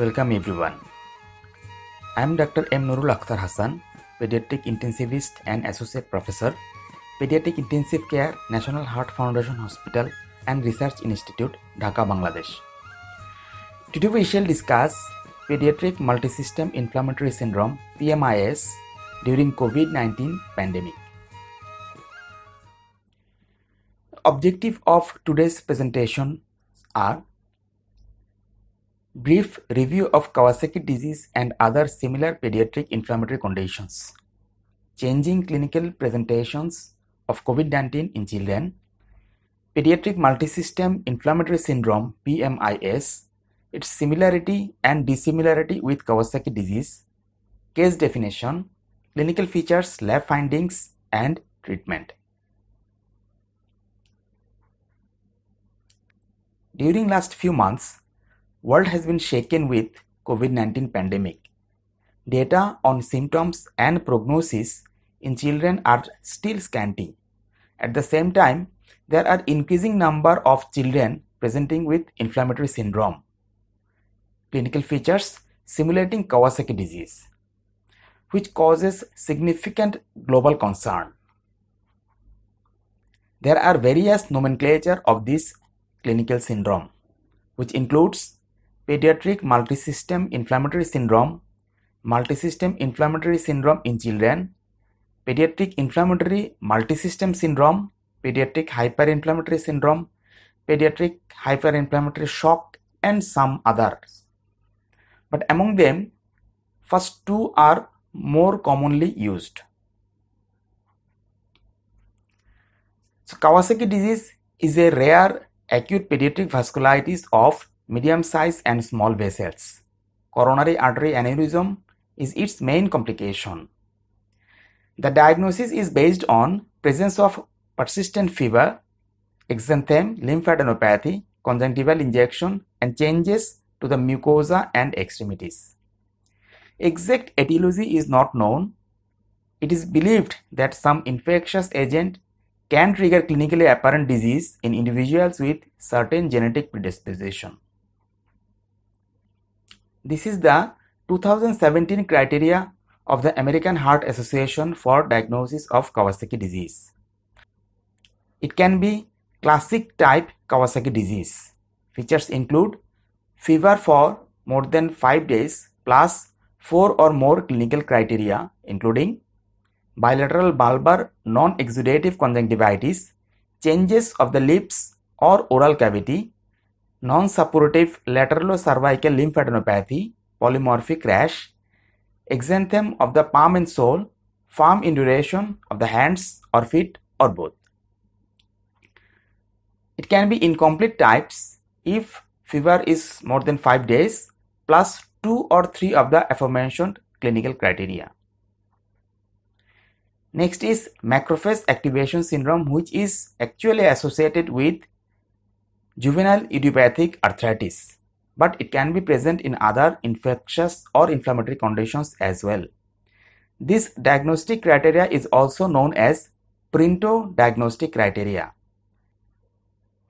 Welcome everyone I am doctor M Nurul Akhtar Hasan paediatric intensivist and associate professor paediatric intensive care National Heart Foundation Hospital and Research Institute Dhaka Bangladesh today we shall discuss paediatric multisystem inflammatory syndrome PMIS during COVID nineteen pandemic objective of today's presentation are brief review of Kawasaki disease and other similar pediatric inflammatory conditions, changing clinical presentations of COVID-19 in children, pediatric multisystem inflammatory syndrome PMIS, its similarity and dissimilarity with Kawasaki disease, case definition, clinical features, lab findings, and treatment. During last few months, world has been shaken with COVID-19 pandemic. Data on symptoms and prognosis in children are still scanty. At the same time, there are increasing number of children presenting with inflammatory syndrome. Clinical features simulating Kawasaki disease, which causes significant global concern. There are various nomenclature of this clinical syndrome, which includes pediatric multisystem inflammatory syndrome, multisystem inflammatory syndrome in children, pediatric inflammatory multisystem syndrome, pediatric hyperinflammatory syndrome, pediatric hyperinflammatory shock, and some others. But among them, first two are more commonly used. So Kawasaki disease is a rare acute pediatric vasculitis of medium size and small vessels. Coronary artery aneurysm is its main complication. The diagnosis is based on presence of persistent fever, exanthem, lymphadenopathy, conjunctival injection and changes to the mucosa and extremities. Exact etiology is not known. It is believed that some infectious agent can trigger clinically apparent disease in individuals with certain genetic predisposition. This is the 2017 criteria of the American Heart Association for diagnosis of Kawasaki disease. It can be classic type Kawasaki disease. Features include fever for more than 5 days plus 4 or more clinical criteria including bilateral bulbar non-exudative conjunctivitis, changes of the lips or oral cavity, non-supportive lateral-cervical lymphadenopathy, polymorphic rash, exanthem of the palm and sole, firm induration of the hands or feet or both. It can be incomplete types if fever is more than 5 days plus 2 or 3 of the aforementioned clinical criteria. Next is macrophage activation syndrome which is actually associated with juvenile idiopathic arthritis, but it can be present in other infectious or inflammatory conditions as well. This diagnostic criteria is also known as Printo diagnostic criteria.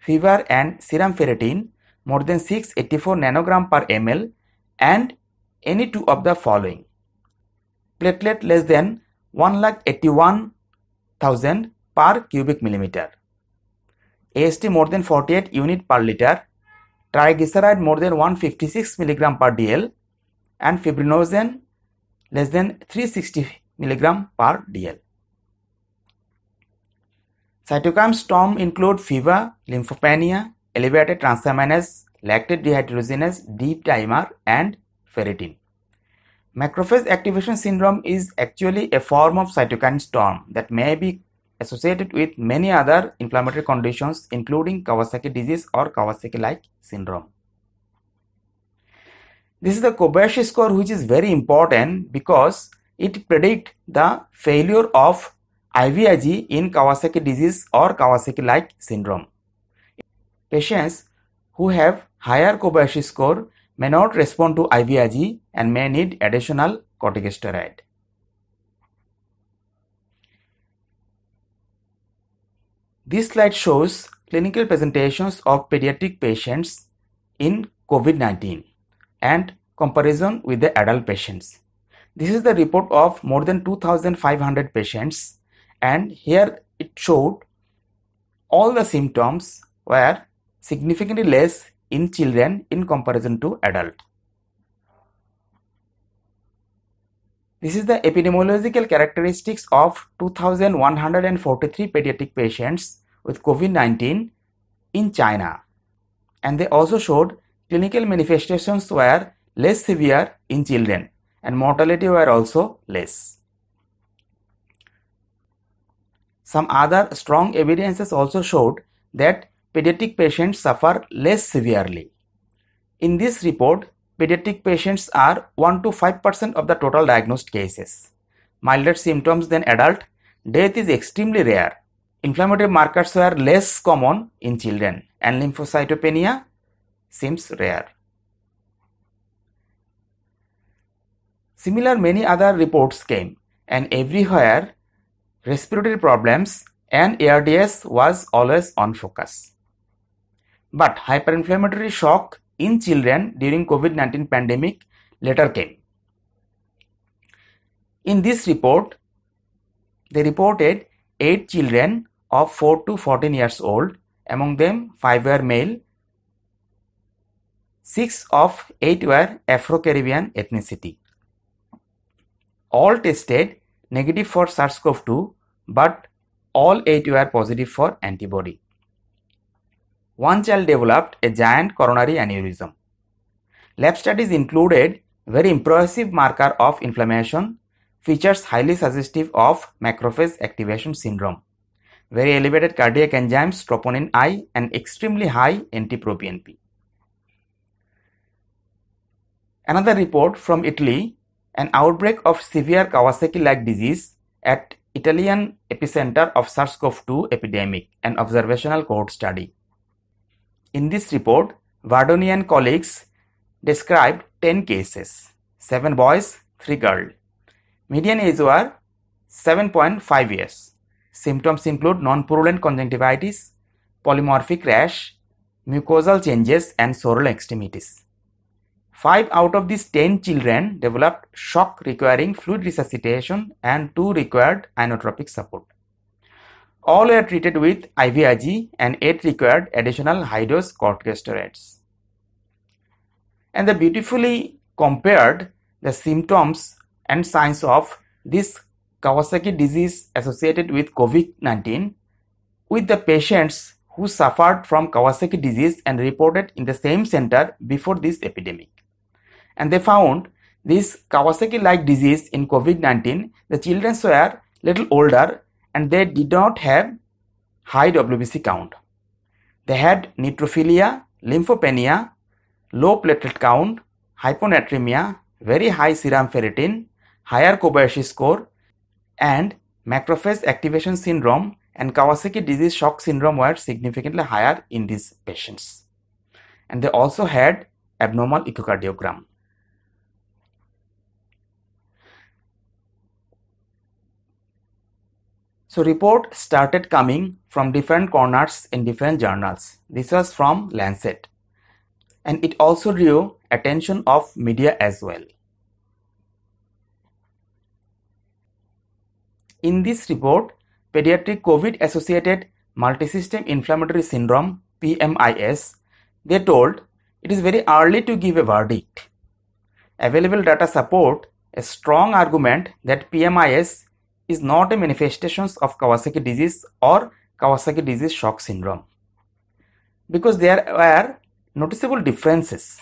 Fever and serum ferritin more than 684 nanogram per ml and any two of the following. Platelet less than 1,81,000 per cubic millimeter. AST more than 48 unit per liter, triglyceride more than 156 milligram per DL, and fibrinogen less than 360 milligram per DL. Cytokine storm include fever, lymphopenia, elevated transaminase, lactate dehydrogenase, deep dimer, and ferritin. Macrophage activation syndrome is actually a form of cytokine storm that may be associated with many other inflammatory conditions including Kawasaki disease or Kawasaki-like syndrome. This is the Kobayashi score which is very important because it predicts the failure of IVIG in Kawasaki disease or Kawasaki-like syndrome. Patients who have higher Kobayashi score may not respond to IVIG and may need additional corticosteroid. This slide shows clinical presentations of pediatric patients in COVID-19 and comparison with the adult patients. This is the report of more than 2500 patients and here it showed all the symptoms were significantly less in children in comparison to adult. This is the epidemiological characteristics of 2143 pediatric patients with COVID 19 in China. And they also showed clinical manifestations were less severe in children and mortality were also less. Some other strong evidences also showed that pediatric patients suffer less severely. In this report, pediatric patients are 1 to 5% of the total diagnosed cases. Milder symptoms than adult, death is extremely rare Inflammatory markers were less common in children and lymphocytopenia seems rare. Similar many other reports came and everywhere respiratory problems and ARDS was always on focus. But hyperinflammatory shock in children during COVID-19 pandemic later came. In this report, they reported eight children of 4 to 14 years old, among them 5 were male, 6 of 8 were Afro-Caribbean ethnicity. All tested negative for SARS-CoV-2 but all 8 were positive for antibody. One child developed a giant coronary aneurysm. Lab studies included very impressive marker of inflammation, features highly suggestive of macrophage activation syndrome very elevated cardiac enzymes troponin I and extremely high NT-proBNP. Another report from Italy, an outbreak of severe Kawasaki-like disease at Italian epicenter of SARS-CoV-2 epidemic, an observational cohort study. In this report, Vardoni and colleagues described 10 cases, 7 boys, 3 girls. Median age were 7.5 years. Symptoms include non-purulent conjunctivitis, polymorphic rash, mucosal changes and soral extremities. 5 out of these 10 children developed shock requiring fluid resuscitation and 2 required inotropic support. All were treated with IVIG and 8 required additional high-dose corticosteroids. And they beautifully compared the symptoms and signs of this. Kawasaki disease associated with COVID-19 with the patients who suffered from Kawasaki disease and reported in the same center before this epidemic. And they found this Kawasaki-like disease in COVID-19, the children were little older and they did not have high WBC count. They had neutrophilia, lymphopenia, low platelet count, hyponatremia, very high serum ferritin, higher Kobayashi score, and macrophage activation syndrome and Kawasaki disease shock syndrome were significantly higher in these patients. And they also had abnormal echocardiogram. So report started coming from different corners in different journals. This was from Lancet. And it also drew attention of media as well. In this report, pediatric COVID associated multisystem inflammatory syndrome PMIS, they told it is very early to give a verdict. Available data support a strong argument that PMIS is not a manifestation of Kawasaki disease or Kawasaki disease shock syndrome because there were noticeable differences.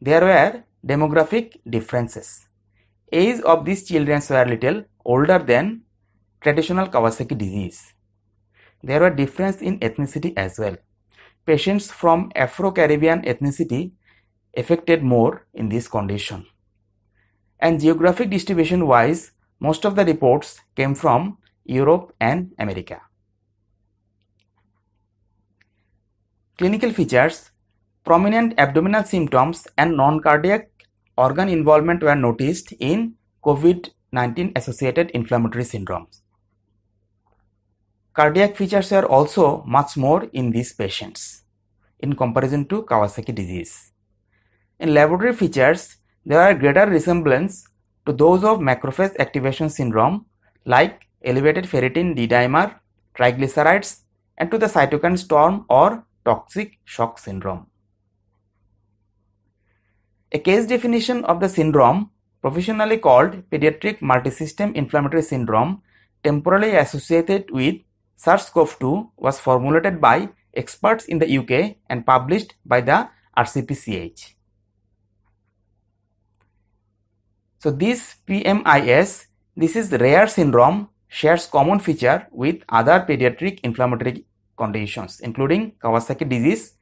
There were demographic differences. Age of these children were little older than traditional Kawasaki disease. There were differences in ethnicity as well. Patients from Afro-Caribbean ethnicity affected more in this condition. And geographic distribution wise, most of the reports came from Europe and America. Clinical features Prominent abdominal symptoms and non cardiac organ involvement were noticed in COVID 19 associated inflammatory syndromes. Cardiac features are also much more in these patients in comparison to Kawasaki disease. In laboratory features, there are greater resemblance to those of macrophage activation syndrome like elevated ferritin D-dimer, triglycerides and to the cytokine storm or toxic shock syndrome. A case definition of the syndrome professionally called pediatric multisystem inflammatory syndrome, temporally associated with SARS-CoV-2 was formulated by experts in the UK and published by the RCPCH. So this PMIS, this is rare syndrome shares common feature with other pediatric inflammatory conditions including Kawasaki disease,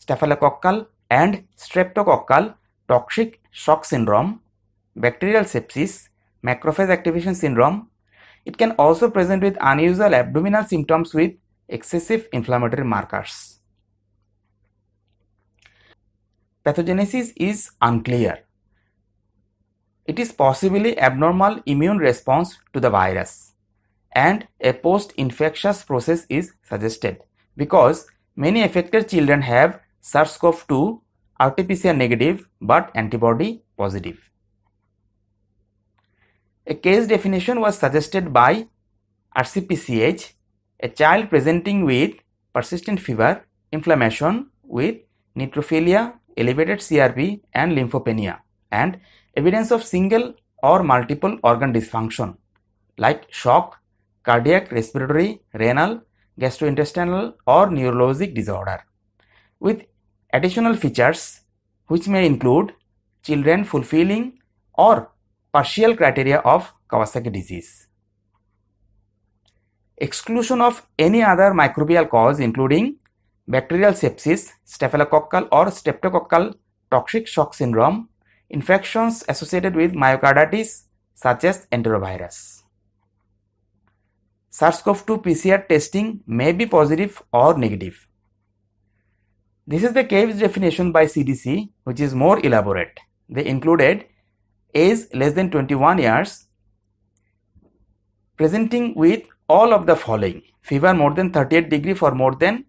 staphylococcal and streptococcal toxic shock syndrome, bacterial sepsis, macrophage activation syndrome. It can also present with unusual abdominal symptoms with excessive inflammatory markers. Pathogenesis is unclear. It is possibly abnormal immune response to the virus and a post-infectious process is suggested because many affected children have SARS-CoV-2 RT-PCR negative but antibody positive. A case definition was suggested by RCPCH, a child presenting with persistent fever, inflammation with neutrophilia, elevated CRP and lymphopenia and evidence of single or multiple organ dysfunction like shock, cardiac, respiratory, renal, gastrointestinal or neurologic disorder with additional features which may include children fulfilling or partial criteria of Kawasaki disease. Exclusion of any other microbial cause including bacterial sepsis, staphylococcal or streptococcal toxic shock syndrome, infections associated with myocarditis such as enterovirus. SARS-CoV-2 PCR testing may be positive or negative. This is the CAVES definition by CDC which is more elaborate. They included age less than 21 years presenting with all of the following fever more than 38 degree for more than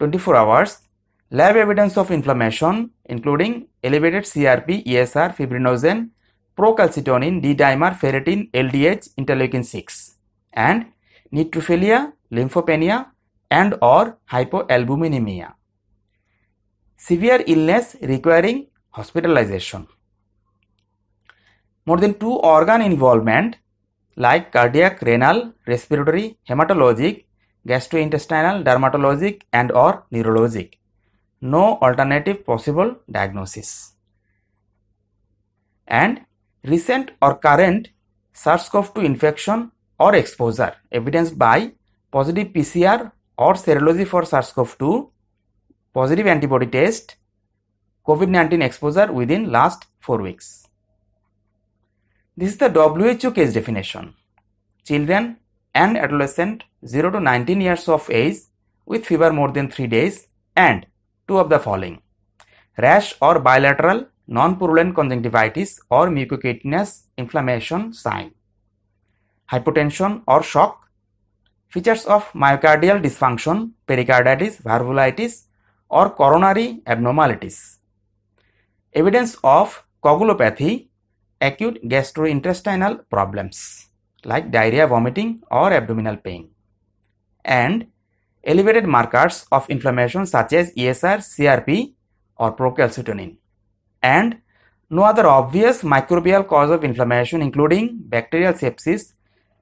24 hours lab evidence of inflammation including elevated crp esr fibrinogen procalcitonin d-dimer ferritin ldh interleukin 6 and neutrophilia lymphopenia and or hypoalbuminemia severe illness requiring hospitalization more than two organ involvement like cardiac, renal, respiratory, hematologic, gastrointestinal, dermatologic and or neurologic. No alternative possible diagnosis. And recent or current SARS-CoV-2 infection or exposure evidenced by positive PCR or serology for SARS-CoV-2, positive antibody test, COVID-19 exposure within last 4 weeks. This is the WHO case definition. Children and adolescent 0 to 19 years of age with fever more than 3 days and two of the following rash or bilateral non-purulent conjunctivitis or mucocutaneous inflammation sign hypotension or shock features of myocardial dysfunction pericarditis valvulitis or coronary abnormalities evidence of coagulopathy acute gastrointestinal problems like diarrhea, vomiting or abdominal pain and elevated markers of inflammation such as ESR, CRP or procalcitonin and no other obvious microbial cause of inflammation including bacterial sepsis,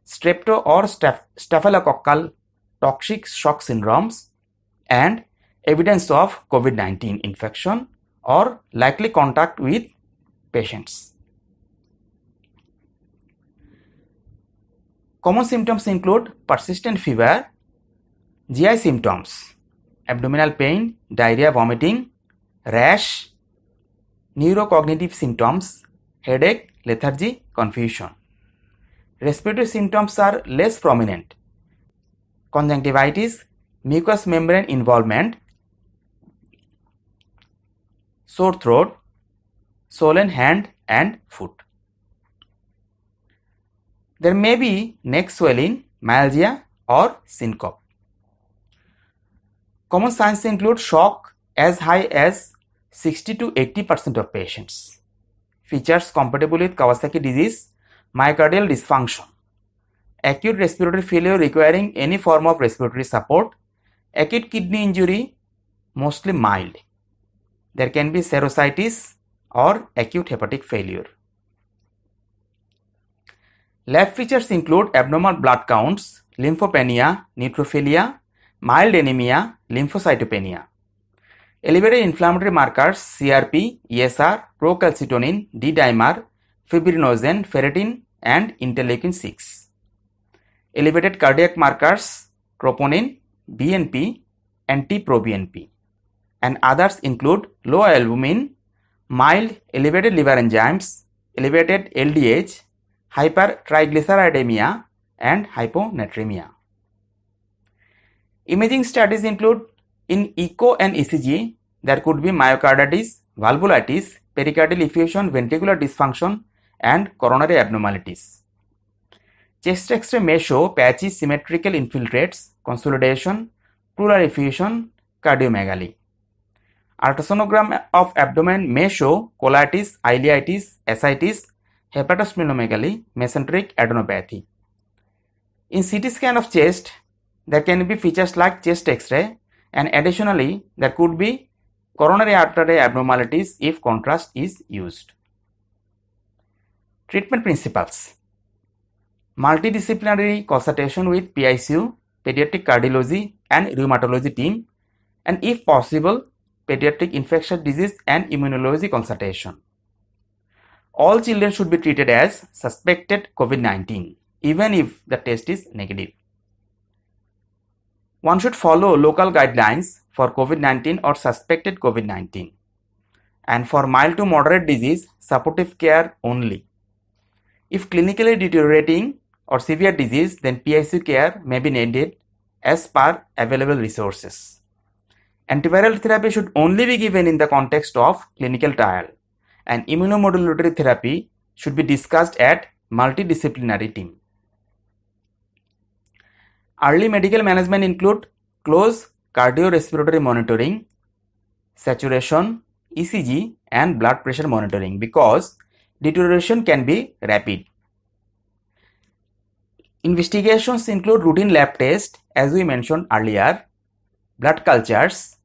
strepto or staph staphylococcal toxic shock syndromes and evidence of COVID-19 infection or likely contact with patients. Common symptoms include persistent fever, GI symptoms, abdominal pain, diarrhea, vomiting, rash, neurocognitive symptoms, headache, lethargy, confusion. Respiratory symptoms are less prominent. Conjunctivitis, mucous membrane involvement, sore throat, swollen hand and foot. There may be neck swelling, myalgia or syncope. Common signs include shock as high as 60 to 80% of patients. Features compatible with Kawasaki disease, myocardial dysfunction, acute respiratory failure requiring any form of respiratory support, acute kidney injury, mostly mild. There can be serocytitis or acute hepatic failure. Lab features include abnormal blood counts, lymphopenia, neutrophilia, mild anemia, lymphocytopenia. Elevated inflammatory markers CRP, ESR, procalcitonin, D-dimer, fibrinogen, ferritin, and interleukin-6. Elevated cardiac markers troponin, BNP, and T-proBNP. And others include low albumin, mild elevated liver enzymes, elevated LDH, hypertriglyceridemia and hyponatremia. Imaging studies include in echo and ECG, there could be myocarditis, valvulitis, pericardial effusion, ventricular dysfunction, and coronary abnormalities. Chest X-ray may show patchy symmetrical infiltrates, consolidation, pleural effusion, cardiomegaly. Ultrasonogram of abdomen may show colitis, ileitis, ascites, hepatosplenomegaly, mesenteric adenopathy. In CT scan of chest, there can be features like chest x-ray and additionally there could be coronary artery abnormalities if contrast is used. Treatment principles Multidisciplinary consultation with PICU, pediatric cardiology and rheumatology team and if possible pediatric infectious disease and immunology consultation all children should be treated as suspected COVID-19 even if the test is negative. One should follow local guidelines for COVID-19 or suspected COVID-19 and for mild to moderate disease supportive care only. If clinically deteriorating or severe disease then PICU care may be needed as per available resources. Antiviral therapy should only be given in the context of clinical trial and immunomodulatory therapy should be discussed at multidisciplinary team. Early medical management include close cardiorespiratory monitoring, saturation, ECG and blood pressure monitoring because deterioration can be rapid. Investigations include routine lab tests as we mentioned earlier, blood cultures,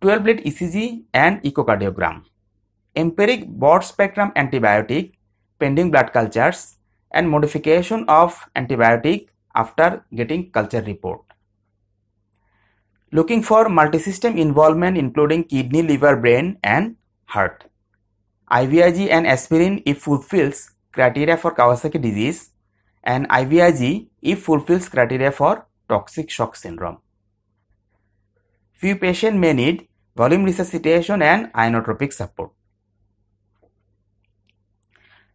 12 lead ECG and echocardiogram empiric broad spectrum antibiotic pending blood cultures and modification of antibiotic after getting culture report. Looking for multisystem involvement including kidney, liver, brain and heart. IVIG and aspirin if fulfills criteria for Kawasaki disease and IVIG if fulfills criteria for toxic shock syndrome. Few patients may need volume resuscitation and ionotropic support.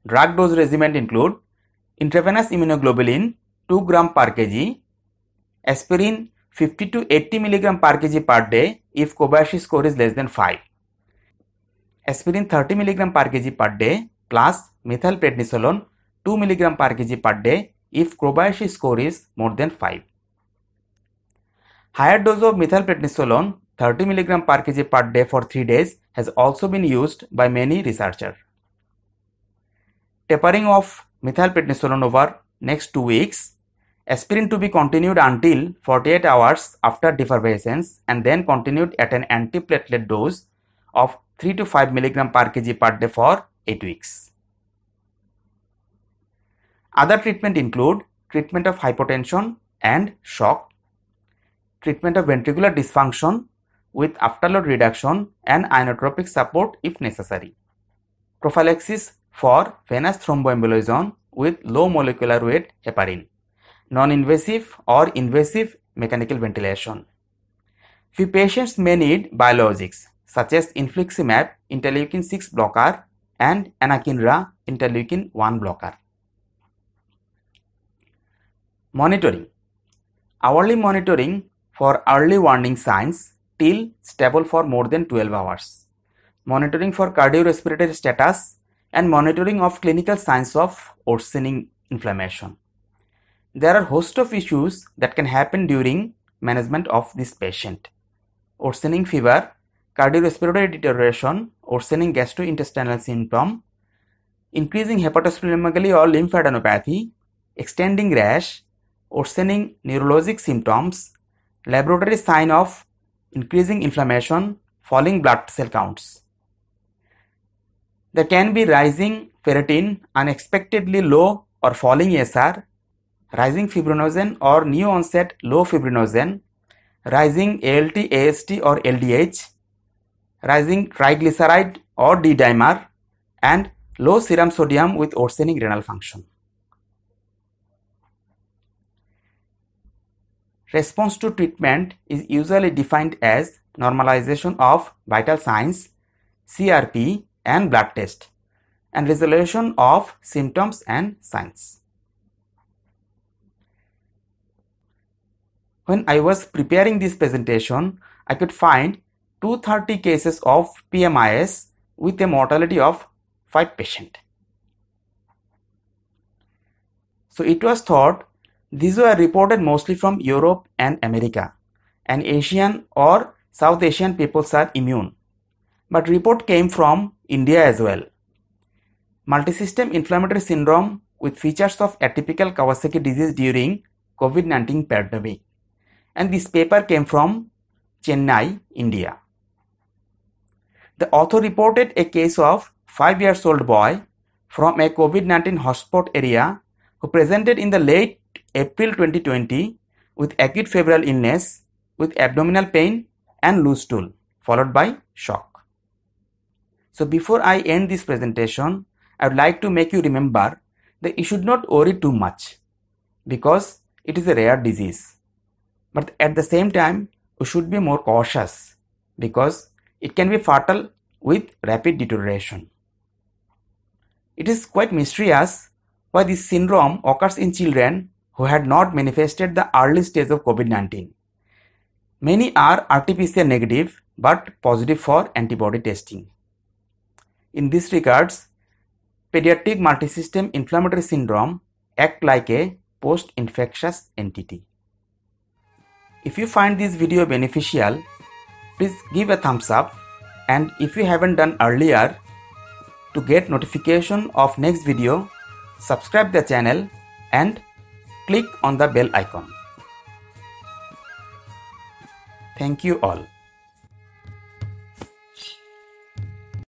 Drug dose regimen include intravenous immunoglobulin 2 gram per kg, aspirin 50 to 80 milligram per kg per day if Kobayashi score is less than 5, aspirin 30 milligram per kg per day plus methylprednisolone 2 milligram per kg per day if Kobayashi score is more than 5. Higher dose of methylprednisolone 30 mg per kg per day for 3 days has also been used by many researchers tapering of methylprednisolone over next 2 weeks. Aspirin to be continued until 48 hours after defervescence and then continued at an antiplatelet dose of 3 to 5 mg per kg per day for 8 weeks. Other treatment include treatment of hypotension and shock, treatment of ventricular dysfunction with afterload reduction and inotropic support if necessary, prophylaxis for venous thromboembolism with low molecular weight heparin, non-invasive or invasive mechanical ventilation. Few patients may need biologics such as infliximab interleukin 6 blocker and anakinra interleukin 1 blocker. Monitoring Hourly monitoring for early warning signs till stable for more than 12 hours. Monitoring for cardiorespiratory status and monitoring of clinical signs of worsening inflammation. There are host of issues that can happen during management of this patient. Worsening fever, cardiorespiratory deterioration, worsening gastrointestinal symptom, increasing hepatosplenomegaly or lymphadenopathy, extending rash, worsening neurologic symptoms, laboratory sign of increasing inflammation, falling blood cell counts. There can be rising ferritin, unexpectedly low or falling SR, rising fibrinogen or new onset low fibrinogen, rising ALT, AST or LDH, rising triglyceride or D-dimer and low serum sodium with worsening renal function. Response to treatment is usually defined as normalization of vital signs, CRP, and blood test and resolution of symptoms and signs. When I was preparing this presentation, I could find 230 cases of PMIS with a mortality of 5 patient. So it was thought these were reported mostly from Europe and America and Asian or South Asian peoples are immune. But report came from India as well. Multisystem inflammatory syndrome with features of atypical Kawasaki disease during COVID-19 pandemic. And this paper came from Chennai, India. The author reported a case of 5 years old boy from a COVID-19 hotspot area who presented in the late April 2020 with acute febrile illness with abdominal pain and loose stool followed by shock. So before I end this presentation, I would like to make you remember that you should not worry too much because it is a rare disease. But at the same time, you should be more cautious because it can be fatal with rapid deterioration. It is quite mysterious why this syndrome occurs in children who had not manifested the early stage of COVID 19. Many are RT PCR negative but positive for antibody testing. In this regards, pediatric multisystem inflammatory syndrome act like a post-infectious entity. If you find this video beneficial, please give a thumbs up and if you haven't done earlier, to get notification of next video, subscribe the channel and click on the bell icon. Thank you all.